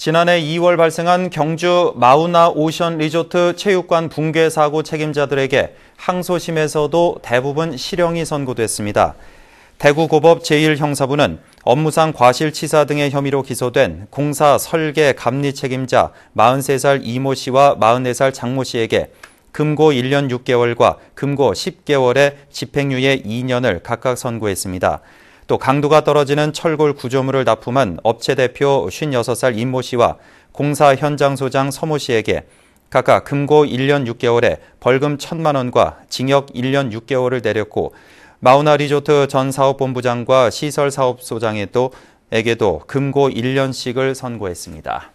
지난해 2월 발생한 경주 마우나 오션 리조트 체육관 붕괴 사고 책임자들에게 항소심에서도 대부분 실형이 선고됐습니다. 대구고법 제1형사부는 업무상 과실치사 등의 혐의로 기소된 공사 설계 감리 책임자 43살 이모 씨와 44살 장모 씨에게 금고 1년 6개월과 금고 10개월의 집행유예 2년을 각각 선고했습니다. 또 강도가 떨어지는 철골 구조물을 납품한 업체 대표 56살 임모 씨와 공사 현장 소장 서모 씨에게 각각 금고 1년 6개월에 벌금 1천만 원과 징역 1년 6개월을 내렸고 마우나 리조트 전 사업본부장과 시설사업소장에도 에게도 금고 1년씩을 선고했습니다.